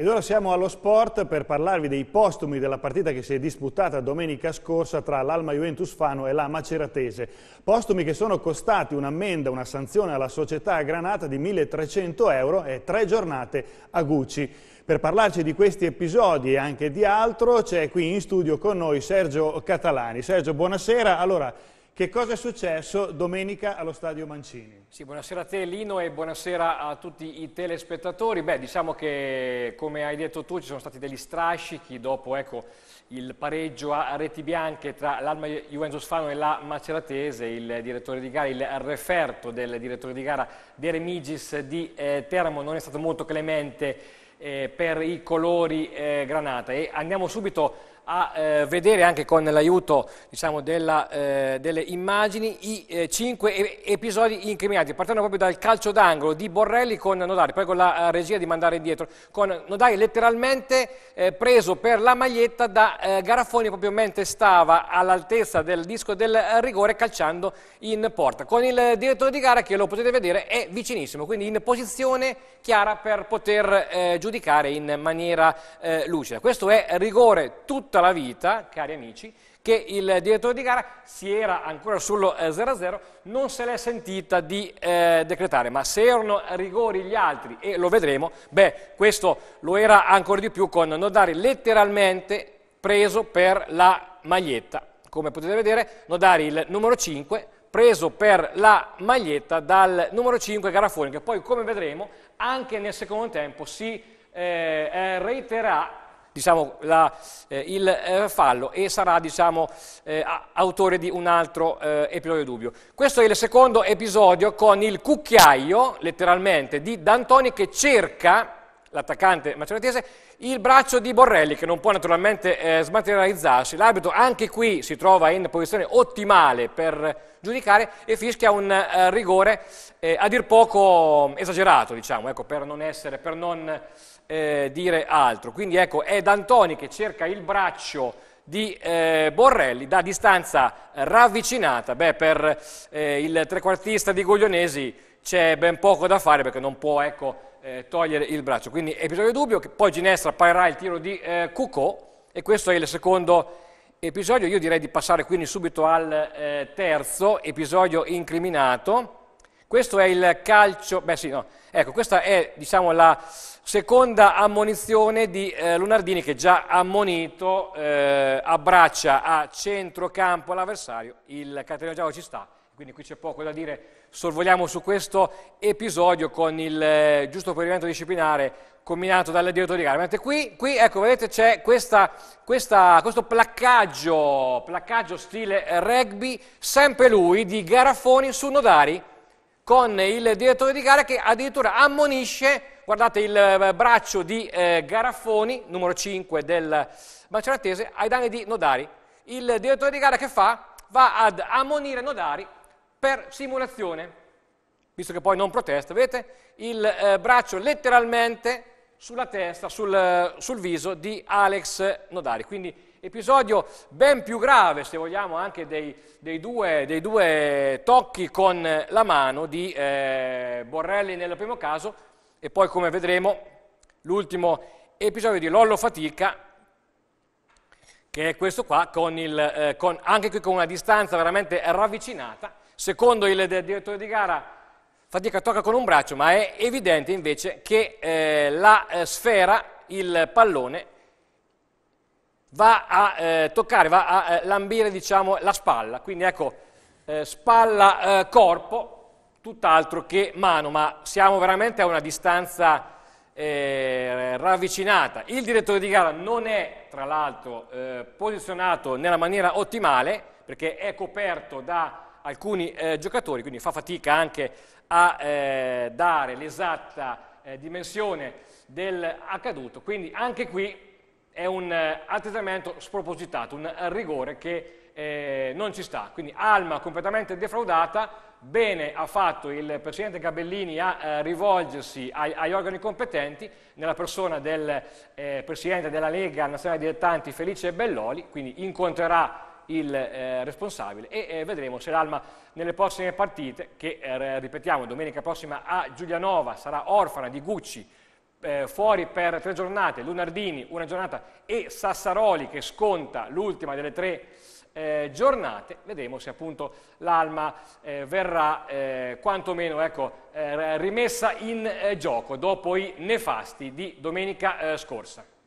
Ed ora siamo allo sport per parlarvi dei postumi della partita che si è disputata domenica scorsa tra l'Alma Juventus Fano e la Maceratese. Postumi che sono costati un'ammenda, una sanzione alla società Granata di 1.300 euro e tre giornate a Gucci. Per parlarci di questi episodi e anche di altro c'è qui in studio con noi Sergio Catalani. Sergio, buonasera. Allora, che cosa è successo domenica allo stadio Mancini? Sì, buonasera a te Lino e buonasera a tutti i telespettatori. Beh, diciamo che come hai detto tu ci sono stati degli strascichi dopo ecco, il pareggio a reti bianche tra l'Alma Juventus Fano e la Maceratese, il direttore di gara, il referto del direttore di gara De Remigis di eh, Teramo non è stato molto clemente eh, per i colori eh, granata e andiamo subito a eh, vedere anche con l'aiuto diciamo, eh, delle immagini i eh, cinque episodi incriminati, partendo proprio dal calcio d'angolo di Borrelli con Nodari, poi con la eh, regia di mandare indietro, con Nodari letteralmente eh, preso per la maglietta da eh, Garafoni proprio mentre stava all'altezza del disco del rigore calciando in porta, con il direttore di gara che lo potete vedere è vicinissimo, quindi in posizione chiara per poter giudicare in maniera lucida. Questo è rigore tutta tutta la vita, cari amici, che il direttore di gara si era ancora sullo 0-0, eh, non se l'è sentita di eh, decretare, ma se erano rigori gli altri, e lo vedremo, beh, questo lo era ancora di più con Nodari letteralmente preso per la maglietta. Come potete vedere, Nodari il numero 5 preso per la maglietta dal numero 5 Garafoni, che poi, come vedremo, anche nel secondo tempo si eh, eh reitererà diciamo, la, eh, il eh, fallo e sarà diciamo, eh, autore di un altro eh, episodio dubbio. Questo è il secondo episodio con il cucchiaio, letteralmente, di D'Antoni che cerca l'attaccante maceratese, il braccio di Borrelli che non può naturalmente eh, smaterializzarsi, l'arbitro anche qui si trova in posizione ottimale per giudicare e fischia un eh, rigore eh, a dir poco esagerato, diciamo, ecco, per non, essere, per non eh, dire altro. Quindi ecco, è D'Antoni che cerca il braccio di eh, Borrelli da distanza ravvicinata. Beh, per eh, il trequartista di Guglionesi c'è ben poco da fare perché non può ecco, eh, togliere il braccio. Quindi episodio dubbio, che poi Ginestra parerà il tiro di eh, Cucò e questo è il secondo episodio. Io direi di passare quindi subito al eh, terzo episodio incriminato. Questo è il calcio, beh sì, no, ecco, questa è diciamo, la seconda ammonizione di eh, Lunardini che già ammonito, eh, abbraccia a centrocampo l'avversario, il cartellino giallo ci sta, quindi qui c'è poco da dire, sorvoliamo su questo episodio con il eh, giusto provvedimento disciplinare combinato dal direttore di gara. Mentre qui, qui ecco, vedete c'è questa, questa, questo placcaggio, placcaggio stile rugby, sempre lui, di Garafoni su Nodari, con il direttore di gara che addirittura ammonisce, guardate il eh, braccio di eh, Garaffoni, numero 5 del Maceratese, ai danni di Nodari. Il direttore di gara che fa? Va ad ammonire Nodari per simulazione, visto che poi non protesta, vedete? Il eh, braccio letteralmente sulla testa, sul, eh, sul viso di Alex Nodari. Quindi episodio ben più grave, se vogliamo, anche dei, dei, due, dei due, tocchi con la mano di eh, Borrelli nel primo caso e poi, come vedremo, l'ultimo episodio di Lollo Fatica, che è questo qua, con il, eh, con, anche qui con una distanza veramente ravvicinata. Secondo il direttore di gara fatica tocca con un braccio, ma è evidente invece che eh, la eh, sfera, il pallone, va a eh, toccare, va a eh, lambire diciamo, la spalla, quindi ecco, eh, spalla-corpo, eh, tutt'altro che mano, ma siamo veramente a una distanza eh, ravvicinata. Il direttore di gara non è, tra l'altro, eh, posizionato nella maniera ottimale, perché è coperto da alcuni giocatori, quindi fa fatica anche a dare l'esatta dimensione del accaduto, quindi anche qui è un eh, atteggiamento spropositato, un rigore che eh, non ci sta. Quindi Alma completamente defraudata, bene ha fatto il Presidente Gabellini a eh, rivolgersi ai, agli organi competenti, nella persona del eh, Presidente della Lega Nazionale Dilettanti Felice Belloli, quindi incontrerà il eh, responsabile e eh, vedremo se l'Alma nelle prossime partite, che eh, ripetiamo domenica prossima a Giulianova sarà orfana di Gucci eh, fuori per tre giornate, Lunardini una giornata e Sassaroli che sconta l'ultima delle tre eh, giornate, vedremo se appunto l'Alma eh, verrà eh, quantomeno ecco, eh, rimessa in eh, gioco dopo i nefasti di domenica scorsa.